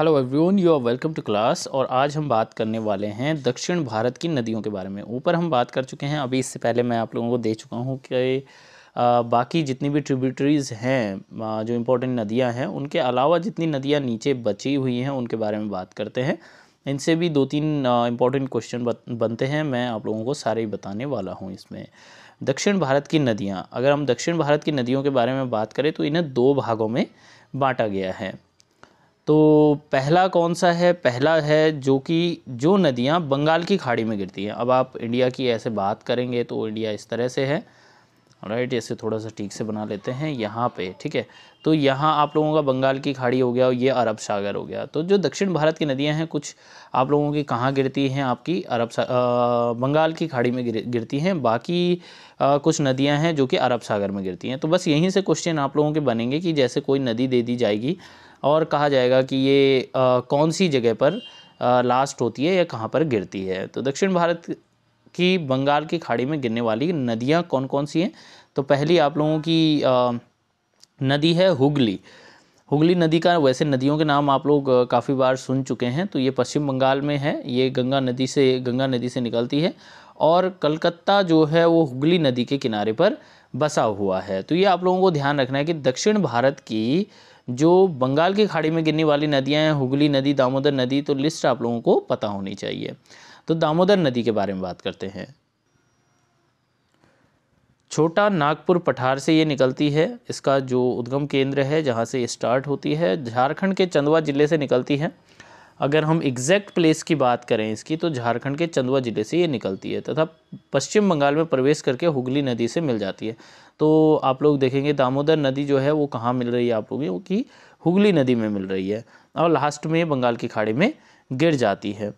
hello everyone you are welcome to class और आज हम बात करने वाले हैं दक्षिण भारत की नदियों के बारे में ऊपर हम बात कर चुके हैं अभी इससे पहले मैं आप लोगों को दे चुका हूँ कि बाकी जितनी भी ट्रिब्यूटरीज़ हैं जो इम्पोर्टेंट नदियाँ हैं उनके अलावा जितनी नदियाँ नीचे बची हुई हैं उनके बारे में बात करते हैं इनसे भी दो तीन इम्पोर्टेंट क्वेश्चन बनते हैं मैं आप लोगों को सारे ही बताने वाला हूँ इसमें दक्षिण भारत की नदियाँ अगर हम दक्षिण भारत की नदियों के बारे में बात करें तो इन्हें दो भागों में बांटा गया है तो पहला कौन सा है पहला है जो कि जो नदियाँ बंगाल की खाड़ी में गिरती हैं अब आप इंडिया की ऐसे बात करेंगे तो इंडिया इस तरह से है राइट इसे थोड़ा सा ठीक से बना लेते हैं यहाँ पे ठीक है तो यहाँ आप लोगों का बंगाल की खाड़ी हो गया और ये अरब सागर हो गया तो जो दक्षिण भारत की नदियाँ हैं कुछ आप लोगों की कहाँ गिरती हैं आपकी अरब सा आ, बंगाल की खाड़ी में गिर, गिरती हैं बाकी आ, कुछ नदियाँ हैं जो कि अरब सागर में गिरती हैं तो बस यहीं से क्वेश्चन आप लोगों के बनेंगे कि जैसे कोई नदी दे दी जाएगी और कहा जाएगा कि ये कौन सी जगह पर लास्ट होती है या कहाँ पर गिरती है तो दक्षिण भारत की बंगाल की खाड़ी में गिरने वाली नदियाँ कौन कौन सी हैं तो पहली आप लोगों की नदी है हुगली हुगली नदी का वैसे नदियों के नाम आप लोग काफ़ी बार सुन चुके हैं तो ये पश्चिम बंगाल में है ये गंगा नदी से गंगा नदी से निकलती है और कलकत्ता जो है वो हुगली नदी के किनारे पर बसा हुआ है तो ये आप लोगों को ध्यान रखना है कि दक्षिण भारत की जो बंगाल की खाड़ी में गिरने वाली नदियाँ हैं हुगली नदी दामोदर नदी तो लिस्ट आप लोगों को पता होनी चाहिए तो दामोदर नदी के बारे में बात करते हैं छोटा नागपुर पठार से ये निकलती है इसका जो उद्गम केंद्र है जहाँ से स्टार्ट होती है झारखंड के चंदवा ज़िले से निकलती है अगर हम एग्जैक्ट प्लेस की बात करें इसकी तो झारखंड के चंदवा ज़िले से ये निकलती है तथा पश्चिम बंगाल में प्रवेश करके हुगली नदी से मिल जाती है तो आप लोग देखेंगे दामोदर नदी जो है वो कहाँ मिल रही है आप लोगों वो कि हुगली नदी में मिल रही है और लास्ट में बंगाल की खाड़ी में गिर जाती है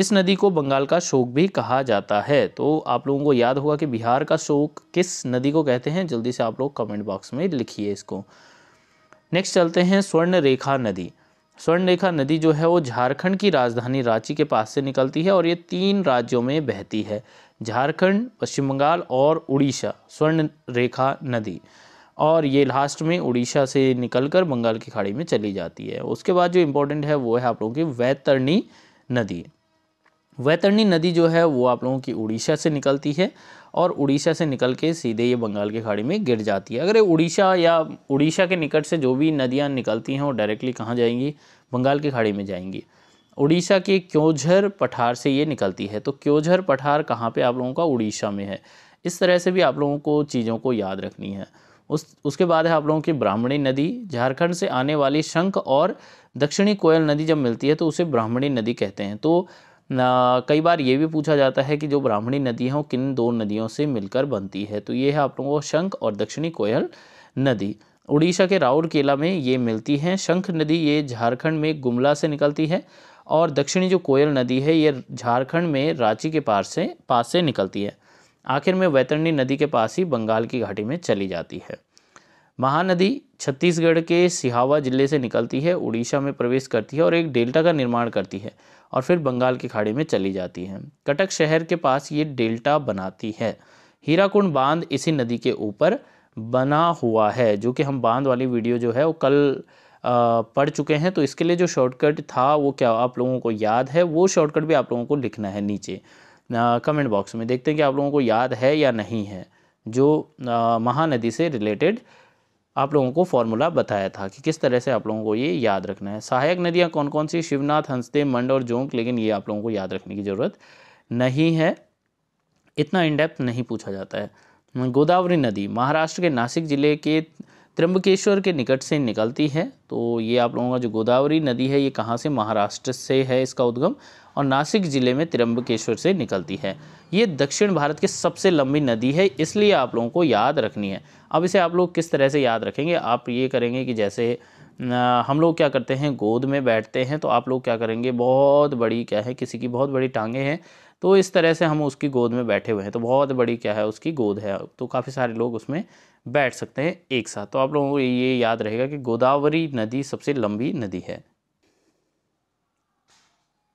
इस नदी को बंगाल का शोक भी कहा जाता है तो आप लोगों को याद होगा कि बिहार का शोक किस नदी को कहते हैं जल्दी से आप लोग कमेंट बॉक्स में लिखिए इसको नेक्स्ट चलते हैं स्वर्ण रेखा नदी स्वर्णरेखा नदी जो है वो झारखंड की राजधानी रांची के पास से निकलती है और ये तीन राज्यों में बहती है झारखंड पश्चिम बंगाल और उड़ीसा स्वर्ण रेखा नदी और ये लास्ट में उड़ीसा से निकलकर बंगाल की खाड़ी में चली जाती है उसके बाद जो इम्पोर्टेंट है वो है आप लोगों की वैतरणी नदी वैतरणी नदी जो है वो आप लोगों की उड़ीसा से निकलती है और उड़ीसा से निकल के सीधे ये बंगाल की खाड़ी में गिर जाती है अगर ये उड़ीसा या उड़ीसा के निकट से जो भी नदियाँ निकलती हैं वो डायरेक्टली कहाँ जाएंगी बंगाल की खाड़ी में जाएंगी उड़ीसा के क्योंझर पठार से ये निकलती है तो क्योंझर पठार कहाँ पे आप लोगों का उड़ीसा में है इस तरह से भी आप लोगों को चीज़ों को याद रखनी है उस उसके बाद है आप लोगों की ब्राह्मणी नदी झारखंड से आने वाली शंख और दक्षिणी कोयल नदी जब मिलती है तो उसे ब्राह्मणी नदी कहते हैं तो कई बार ये भी पूछा जाता है कि जो ब्राह्मणी नदी है वो किन दो नदियों से मिलकर बनती है तो ये है आप लोगों को शंख और दक्षिणी कोयल नदी उड़ीसा के राउरकेला में ये मिलती हैं शंख नदी ये झारखंड में गुमला से निकलती है और दक्षिणी जो कोयल नदी है ये झारखंड में रांची के पास से पास से निकलती है आखिर में वैतरणी नदी के पास ही बंगाल की घाटी में चली जाती है महानदी छत्तीसगढ़ के सिहावा जिले से निकलती है उड़ीसा में प्रवेश करती है और एक डेल्टा का निर्माण करती है और फिर बंगाल की खाड़ी में चली जाती है कटक शहर के पास ये डेल्टा बनाती है हीराकुंड बांध इसी नदी के ऊपर बना हुआ है जो कि हम बांध वाली वीडियो जो है वो कल पढ़ चुके हैं तो इसके लिए जो शॉर्टकट था वो क्या आप लोगों को याद है वो शॉर्टकट भी आप लोगों को लिखना है नीचे कमेंट बॉक्स में देखते हैं कि आप लोगों को याद है या नहीं है जो महानदी से रिलेटेड आप लोगों को फॉर्मूला बताया था कि किस तरह से आप लोगों को ये याद रखना है सहायक नदियाँ कौन कौन सी शिवनाथ हंसदेव मंड और जोंक लेकिन ये आप लोगों को याद रखने की ज़रूरत नहीं है इतना इनडेप्थ नहीं पूछा जाता है गोदावरी नदी महाराष्ट्र के नासिक ज़िले के त्र्यंबकेश्वर के निकट से निकलती है तो ये आप लोगों का जो गोदावरी नदी है ये कहाँ से महाराष्ट्र से है इसका उद्गम और नासिक ज़िले में त्र्यंबकेश्वर से निकलती है ये दक्षिण भारत की सबसे लंबी नदी है इसलिए आप लोगों को याद रखनी है अब इसे आप लोग किस तरह से याद रखेंगे आप ये करेंगे कि जैसे हम लोग क्या करते हैं गोद में बैठते हैं तो आप लोग क्या करेंगे बहुत बड़ी क्या है किसी की बहुत बड़ी टांगे हैं तो इस तरह से हम उसकी गोद में बैठे हुए हैं तो बहुत बड़ी क्या है उसकी गोद है तो काफ़ी सारे लोग उसमें बैठ सकते हैं एक साथ तो आप लोगों को ये याद रहेगा कि गोदावरी नदी सबसे लंबी नदी है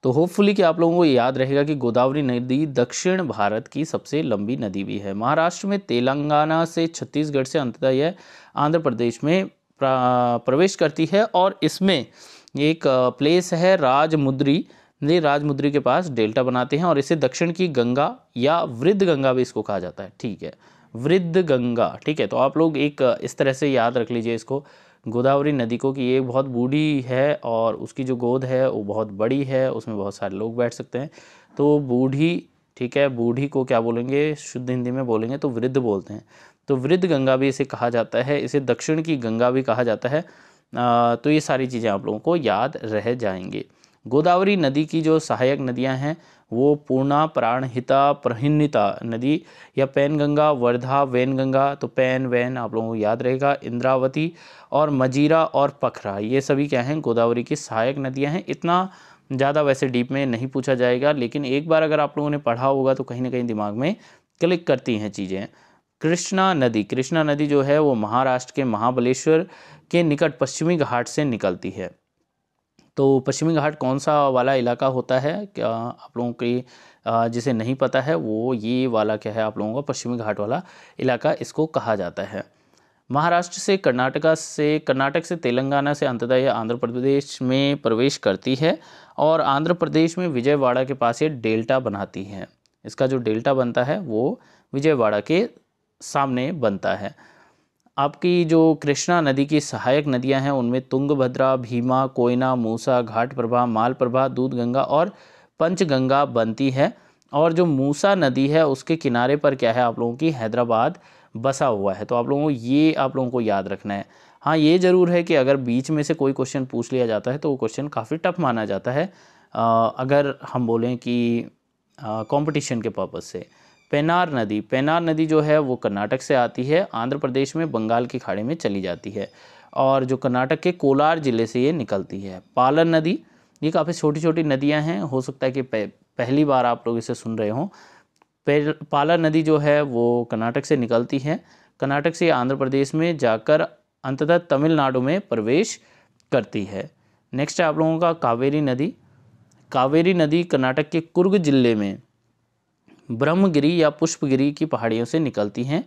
तो होपफुली कि आप लोगों को याद रहेगा कि गोदावरी नदी दक्षिण भारत की सबसे लंबी नदी भी है महाराष्ट्र में तेलंगाना से छत्तीसगढ़ से अंततः यह आंध्र प्रदेश में प्रवेश करती है और इसमें एक प्लेस है राजमुद्री राजमुद्री के पास डेल्टा बनाते हैं और इसे दक्षिण की गंगा या वृद्ध गंगा भी इसको कहा जाता है ठीक है वृद्ध गंगा ठीक है तो आप लोग एक इस तरह से याद रख लीजिए इसको गोदावरी नदी को कि ये बहुत बूढ़ी है और उसकी जो गोद है वो बहुत बड़ी है उसमें बहुत सारे लोग बैठ सकते हैं तो बूढ़ी ठीक है बूढ़ी को क्या बोलेंगे शुद्ध हिंदी में बोलेंगे तो वृद्ध बोलते हैं तो वृद्ध गंगा भी इसे कहा जाता है इसे दक्षिण की गंगा भी कहा जाता है आ, तो ये सारी चीज़ें आप लोगों को याद रह जाएंगे गोदावरी नदी की जो सहायक नदियां हैं वो पूर्णा प्राणहिता प्रहिन्ता नदी या पैन गंगा वर्धा वैन गंगा तो पैन वैन आप लोगों को याद रहेगा इंद्रावती और मजीरा और पखरा ये सभी क्या हैं गोदावरी की सहायक नदियां हैं इतना ज़्यादा वैसे डीप में नहीं पूछा जाएगा लेकिन एक बार अगर आप लोगों ने पढ़ा होगा तो कहीं ना कहीं दिमाग में क्लिक करती हैं चीज़ें कृष्णा नदी कृष्णा नदी जो है वो महाराष्ट्र के महाबलेश्वर के निकट पश्चिमी घाट से निकलती है तो पश्चिमी घाट कौन सा वाला इलाका होता है क्या आप लोगों की जिसे नहीं पता है वो ये वाला क्या है आप लोगों का पश्चिमी घाट वाला इलाका इसको कहा जाता है महाराष्ट्र से कर्नाटका से कर्नाटक से तेलंगाना से अंततः यह आंध्र प्रदेश में प्रवेश करती है और आंध्र प्रदेश में विजयवाड़ा के पास ये डेल्टा बनाती है इसका जो डेल्टा बनता है वो विजयवाड़ा के सामने बनता है आपकी जो कृष्णा नदी की सहायक नदियां हैं उनमें तुंगभद्रा भीमा कोयना मूसा घाट प्रभा माल प्रभा दूध गंगा और पंचगंगा बनती है और जो मूसा नदी है उसके किनारे पर क्या है आप लोगों की हैदराबाद बसा हुआ है तो आप लोगों को ये आप लोगों को याद रखना है हाँ ये ज़रूर है कि अगर बीच में से कोई क्वेश्चन पूछ लिया जाता है तो वो क्वेश्चन काफ़ी टफ माना जाता है आ, अगर हम बोलें कि कंपटीशन के पर्पज़ से पेनार नदी पेनार नदी जो है वो कर्नाटक से आती है आंध्र प्रदेश में बंगाल की खाड़ी में चली जाती है और जो कर्नाटक के कोलार ज़िले से ये निकलती है पालन नदी ये काफ़ी छोटी छोटी नदियाँ हैं हो सकता है कि पहली बार आप लोग इसे सुन रहे हों पाला नदी जो है वो कर्नाटक से निकलती है कर्नाटक से आंध्र प्रदेश में जाकर अंततः तमिलनाडु में प्रवेश करती है नेक्स्ट है आप लोगों का कावेरी नदी कावेरी नदी कर्नाटक के कुर्ग जिले में ब्रह्मगिरी या पुष्पगिरी की पहाड़ियों से निकलती हैं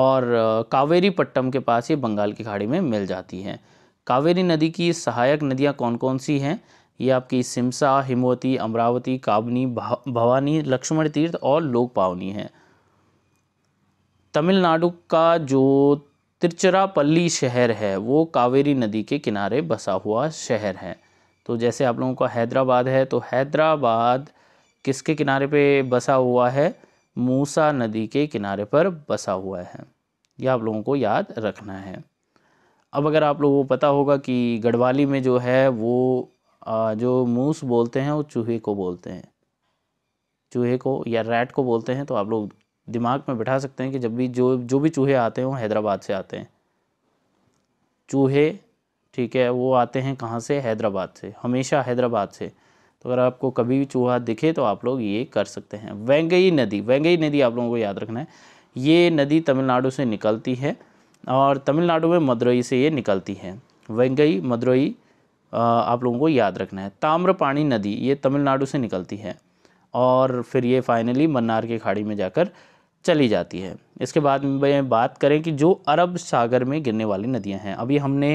और कावेरी पट्टम के पास ये बंगाल की खाड़ी में मिल जाती हैं कावेरी नदी की सहायक नदियाँ कौन कौन सी हैं ये आपकी सिमसा हिमवती अमरावती काबनी भवानी लक्ष्मण तीर्थ और लोक पावनी है तमिलनाडु का जो तिरचरापल्ली शहर है वो कावेरी नदी के किनारे बसा हुआ शहर है तो जैसे आप लोगों का हैदराबाद है तो हैदराबाद किसके किनारे पे बसा हुआ है मूसा नदी के किनारे पर बसा हुआ है यह आप लोगों को याद रखना है अब अगर आप लोगों को पता होगा कि गढ़वाली में जो है वो जो मूस बोलते हैं वो चूहे को बोलते हैं चूहे को या रैट को बोलते हैं तो आप लोग दिमाग में बिठा सकते हैं कि जब भी जो जो भी चूहे आते हैं वो हैदराबाद से आते हैं चूहे ठीक है वो आते हैं कहाँ से हैदराबाद से हमेशा हैदराबाद से तो अगर आपको कभी भी चूहा दिखे तो आप लोग ये कर सकते हैं वेंगई नदी वेंगई नदी आप लोगों को याद रखना है ये नदी तमिलनाडु से निकलती है और तमिलनाडु में मदुरई से ये निकलती है वेंगई मदुरई आप लोगों को याद रखना है ताम्रपाणी नदी ये तमिलनाडु से निकलती है और फिर ये फाइनली मन्नार की खाड़ी में जाकर चली जाती है इसके बाद में बात करें कि जो अरब सागर में गिरने वाली नदियां हैं अभी हमने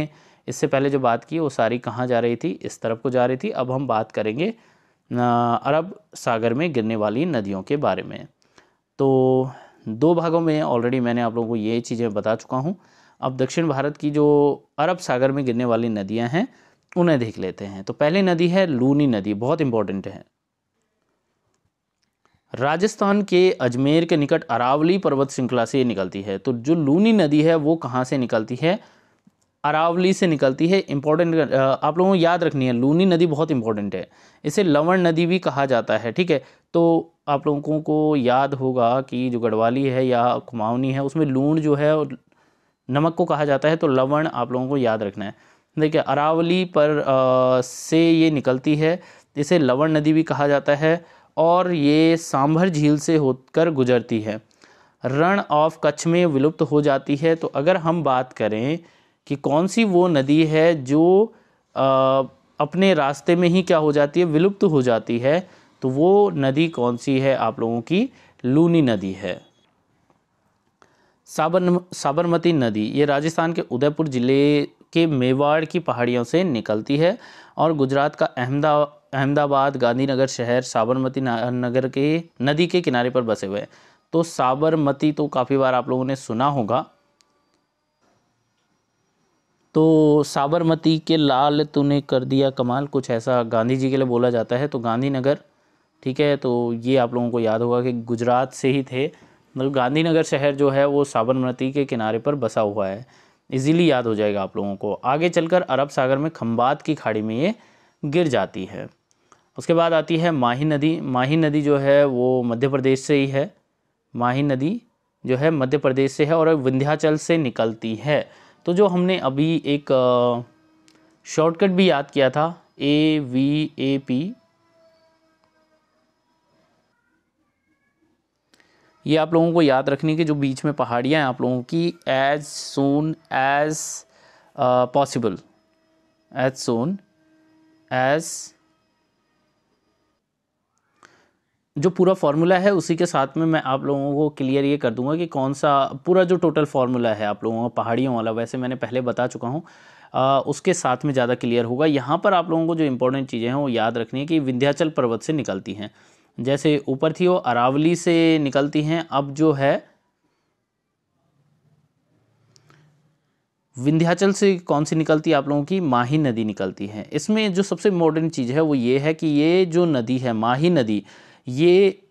इससे पहले जो बात की वो सारी कहाँ जा रही थी इस तरफ को जा रही थी अब हम बात करेंगे अरब सागर में गिरने वाली नदियों के बारे में तो दो भागों में ऑलरेडी मैंने आप लोगों को ये चीज़ें बता चुका हूँ अब दक्षिण भारत की जो अरब सागर में गिरने वाली नदियाँ हैं उन्हें देख लेते हैं तो पहली नदी है लूनी नदी बहुत इंपॉर्टेंट है राजस्थान के अजमेर के निकट अरावली पर्वत श्रृंखला से निकलती है तो जो लूनी नदी है वो कहाँ से निकलती है अरावली से निकलती है इम्पॉर्टेंट आप लोगों को याद रखनी है लूनी नदी बहुत इंपॉर्टेंट है इसे लवण नदी भी कहा जाता है ठीक है तो आप लोगों को याद होगा कि जो गढ़वाली है या कुमाऊनी है उसमें लून जो है नमक को कहा जाता है तो लवण आप लोगों को याद रखना है देखिए अरावली पर आ, से ये निकलती है इसे लवण नदी भी कहा जाता है और ये सांभर झील से होकर गुजरती है रण ऑफ कच्छ में विलुप्त हो जाती है तो अगर हम बात करें कि कौन सी वो नदी है जो आ, अपने रास्ते में ही क्या हो जाती है विलुप्त हो जाती है तो वो नदी कौन सी है आप लोगों की लूनी नदी है साबर साबरमती नदी ये राजस्थान के उदयपुर ज़िले के मेवाड़ की पहाड़ियों से निकलती है और गुजरात का अहमदा अहमदाबाद गांधीनगर शहर साबरमती नगर के नदी के किनारे पर बसे हुए हैं तो साबरमती तो काफ़ी बार आप लोगों ने सुना होगा तो साबरमती के लाल तूने कर दिया कमाल कुछ ऐसा गांधी जी के लिए बोला जाता है तो गांधीनगर ठीक है तो ये आप लोगों को याद होगा कि गुजरात से ही थे मतलब गांधीनगर शहर जो है वो साबरमती के किनारे पर बसा हुआ है इजीली याद हो जाएगा आप लोगों को आगे चलकर अरब सागर में खम्बात की खाड़ी में ये गिर जाती है उसके बाद आती है माही नदी माही नदी जो है वो मध्य प्रदेश से ही है माही नदी जो है मध्य प्रदेश से है और विंध्याचल से निकलती है तो जो हमने अभी एक शॉर्टकट भी याद किया था ए वी ए पी ये आप लोगों को याद रखने के जो बीच में पहाड़ियां हैं आप लोगों की as soon as possible as soon as जो पूरा फार्मूला है उसी के साथ में मैं आप लोगों को क्लियर ये कर दूंगा कि कौन सा पूरा जो टोटल फार्मूला है आप लोगों का पहाड़ियों वाला वैसे मैंने पहले बता चुका हूँ उसके साथ में ज़्यादा क्लियर होगा यहाँ पर आप लोगों को जो इंपॉर्टेंट चीज़ें हैं वो याद रखनी है कि विंध्याचल पर्वत से निकलती हैं जैसे ऊपर थी वो अरावली से निकलती हैं अब जो है विंध्याचल से कौन सी निकलती है आप लोगों की माही नदी निकलती है इसमें जो सबसे मॉडर्न चीज़ है वो ये है कि ये जो नदी है माही नदी ये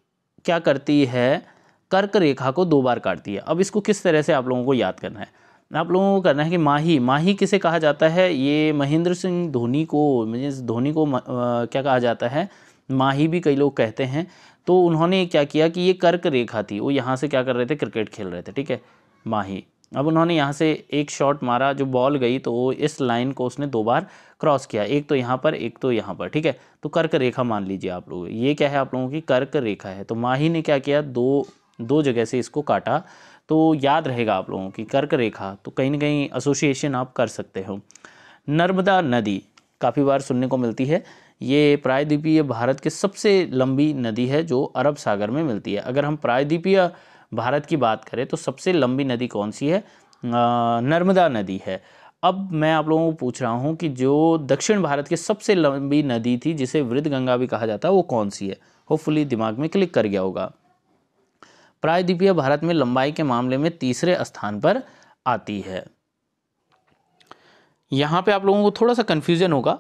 क्या करती है कर्क रेखा को दो बार काटती है अब इसको किस तरह से आप लोगों को याद करना है आप लोगों को करना है कि माही माही किसे कहा जाता है ये महेंद्र सिंह धोनी को मीन्स धोनी को आ, क्या कहा जाता है माही भी कई लोग कहते हैं तो उन्होंने क्या किया कि ये कर्क रेखा थी वो यहाँ से क्या कर रहे थे क्रिकेट खेल रहे थे ठीक है माही अब उन्होंने यहाँ से एक शॉट मारा जो बॉल गई तो वो इस लाइन को उसने दो बार क्रॉस किया एक तो यहाँ पर एक तो यहाँ पर ठीक है तो कर्क रेखा मान लीजिए आप लोग ये क्या है आप लोगों की कर्क रेखा है तो माही ने क्या किया दो दो जगह से इसको काटा तो याद रहेगा आप लोगों की कर्क रेखा तो कहीं ना कहीं एसोसिएशन आप कर सकते हो नर्मदा नदी काफ़ी बार सुनने को मिलती है ये प्रायद्वीपीय भारत के सबसे लंबी नदी है जो अरब सागर में मिलती है अगर हम प्रायद्वीपीय भारत की बात करें तो सबसे लंबी नदी कौन सी है नर्मदा नदी है अब मैं आप लोगों को पूछ रहा हूँ कि जो दक्षिण भारत की सबसे लंबी नदी थी जिसे वृद्ध गंगा भी कहा जाता है वो कौन सी है होपफुली दिमाग में क्लिक कर गया होगा प्रायद्वीपीय भारत में लंबाई के मामले में तीसरे स्थान पर आती है यहाँ पे आप लोगों को थोड़ा सा कन्फ्यूजन होगा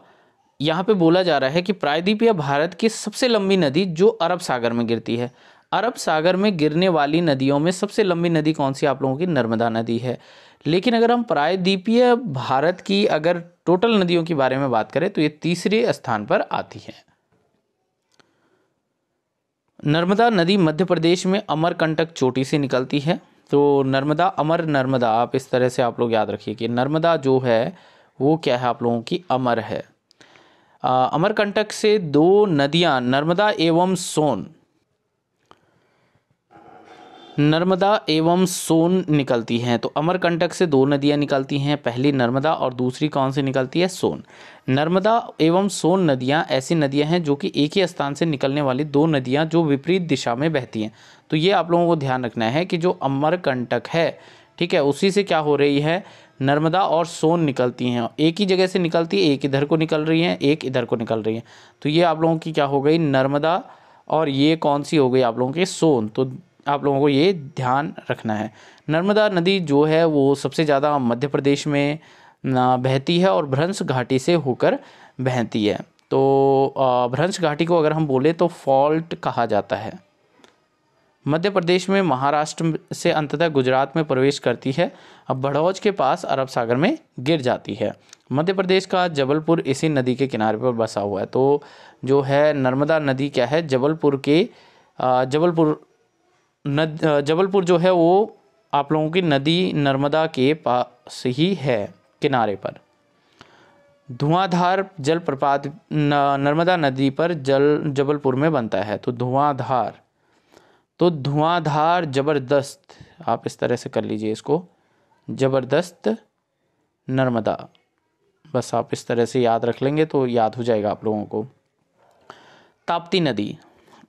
यहाँ पे बोला जा रहा है कि प्रायद्वीपीय भारत की सबसे लंबी नदी जो अरब सागर में गिरती है अरब सागर में गिरने वाली नदियों में सबसे लंबी नदी कौन सी आप लोगों की नर्मदा नदी है लेकिन अगर हम प्रायद्वीपीय भारत की अगर टोटल नदियों के बारे में बात करें तो ये तीसरे स्थान पर आती है नर्मदा नदी मध्य प्रदेश में अमरकंटक चोटी से निकलती है तो नर्मदा अमर नर्मदा आप इस तरह से आप लोग याद रखिए कि नर्मदा जो है वो क्या है आप लोगों की अमर है अमरकंटक से दो नदियाँ नर्मदा एवं सोन नर्मदा एवं सोन निकलती हैं तो अमरकंटक से दो नदियां निकलती हैं पहली नर्मदा और दूसरी कौन सी निकलती है सोन नर्मदा एवं सोन नदियां ऐसी नदियां हैं जो कि एक ही स्थान से निकलने वाली दो नदियां जो विपरीत दिशा में बहती हैं तो ये आप लोगों को ध्यान रखना है कि जो अमरकंटक है ठीक है उसी से क्या हो रही है नर्मदा और सोन निकलती हैं एक ही जगह से निकलती है एक इधर को निकल रही हैं एक इधर को निकल रही हैं तो ये आप लोगों की क्या हो गई नर्मदा और ये कौन सी हो गई आप लोगों की सोन तो आप लोगों को ये ध्यान रखना है नर्मदा नदी जो है वो सबसे ज़्यादा मध्य प्रदेश में बहती है और भ्रंश घाटी से होकर बहती है तो भ्रंश घाटी को अगर हम बोले तो फॉल्ट कहा जाता है मध्य प्रदेश में महाराष्ट्र से अंततः गुजरात में प्रवेश करती है अब भड़ौज के पास अरब सागर में गिर जाती है मध्य प्रदेश का जबलपुर इसी नदी के किनारे पर बसा हुआ है तो जो है नर्मदा नदी क्या है जबलपुर के जबलपुर नद जबलपुर जो है वो आप लोगों की नदी नर्मदा के पास ही है किनारे पर धुआंधार जलप्रपात नर्मदा नदी पर जल जबलपुर में बनता है तो धुआंधार तो धुआंधार ज़बरदस्त आप इस तरह से कर लीजिए इसको ज़बरदस्त नर्मदा बस आप इस तरह से याद रख लेंगे तो याद हो जाएगा आप लोगों को ताप्ती नदी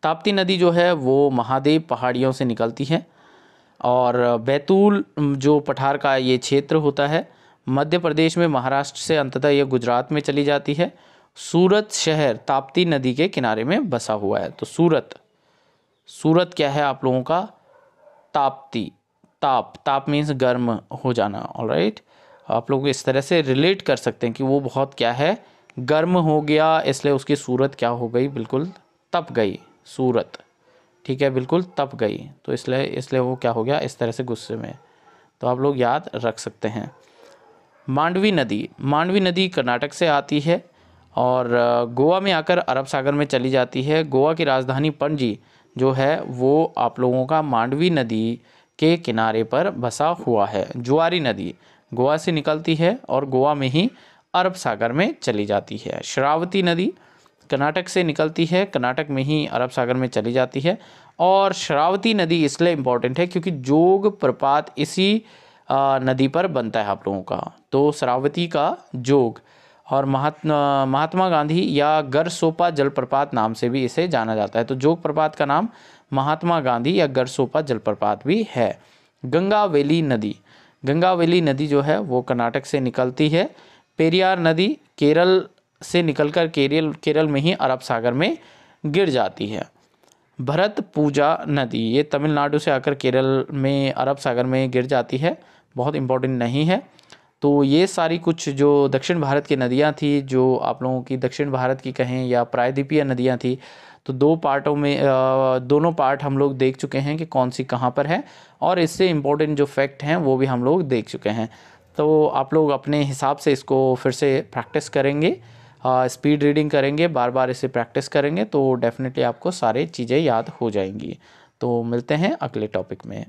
ताप्ती नदी जो है वो महादेव पहाड़ियों से निकलती है और बैतूल जो पठार का ये क्षेत्र होता है मध्य प्रदेश में महाराष्ट्र से अंततः यह गुजरात में चली जाती है सूरत शहर ताप्ती नदी के किनारे में बसा हुआ है तो सूरत सूरत क्या है आप लोगों का ताप्ती ताप ताप मीन्स गर्म हो जाना ऑल राइट आप लोग इस तरह से रिलेट कर सकते हैं कि वो बहुत क्या है गर्म हो गया इसलिए उसकी सूरत क्या हो गई बिल्कुल तप गई सूरत ठीक है बिल्कुल तप गई तो इसलिए इसलिए वो क्या हो गया इस तरह से गुस्से में तो आप लोग याद रख सकते हैं मांडवी नदी मांडवी नदी कर्नाटक से आती है और गोवा में आकर अरब सागर में चली जाती है गोवा की राजधानी पणजी जो है वो आप लोगों का मांडवी नदी के किनारे पर बसा हुआ है जुआरी नदी गोवा से निकलती है और गोवा में ही अरब सागर में चली जाती है शरावती नदी कर्नाटक से निकलती है कर्नाटक में ही अरब सागर में चली जाती है और शरावती नदी इसलिए इम्पॉर्टेंट है क्योंकि जोग प्रपात इसी नदी पर बनता है आप लोगों का तो शरावती का जोग और महात्मा महात्मा गांधी या गरसोपा जलप्रपात नाम से भी इसे जाना जाता है तो जोग प्रपात का नाम महात्मा गांधी या गरसोपा जलप्रपात भी है गंगावेली नदी गंगावेली नदी जो है वो कर्नाटक से निकलती है पेरियार नदी केरल से निकलकर केरल केरल में ही अरब सागर में गिर जाती है भरत पूजा नदी ये तमिलनाडु से आकर केरल में अरब सागर में गिर जाती है बहुत इम्पोर्टेंट नहीं है तो ये सारी कुछ जो दक्षिण भारत की नदियाँ थी जो आप लोगों की दक्षिण भारत की कहें या प्रायद्वीपीय नदियाँ थी तो दो पार्टों में दोनों पार्ट हम लोग देख चुके हैं कि कौन सी कहाँ पर है और इससे इम्पोर्टेंट जो फैक्ट हैं वो भी हम लोग देख चुके हैं तो आप लोग अपने हिसाब से इसको फिर से प्रैक्टिस करेंगे स्पीड रीडिंग करेंगे बार बार इसे प्रैक्टिस करेंगे तो डेफिनेटली आपको सारी चीज़ें याद हो जाएंगी तो मिलते हैं अगले टॉपिक में